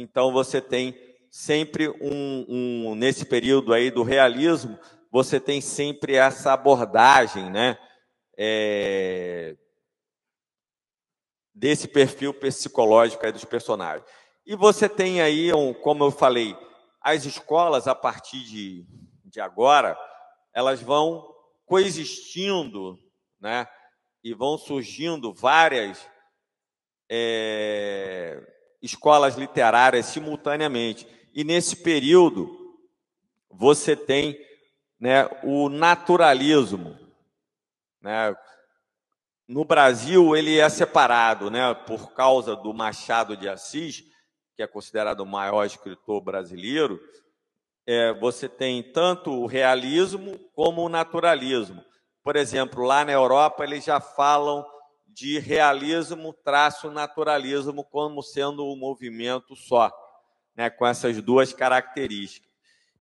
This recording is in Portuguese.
Então você tem sempre um, um, nesse período aí do realismo, você tem sempre essa abordagem, né? É, desse perfil psicológico aí dos personagens. E você tem aí, um, como eu falei, as escolas a partir de, de agora, elas vão coexistindo, né? E vão surgindo várias é, escolas literárias simultaneamente. E nesse período, você tem né, o naturalismo. Né? No Brasil, ele é separado né, por causa do Machado de Assis, que é considerado o maior escritor brasileiro. É, você tem tanto o realismo como o naturalismo. Por exemplo, lá na Europa, eles já falam de realismo, traço naturalismo como sendo um movimento só, né, com essas duas características.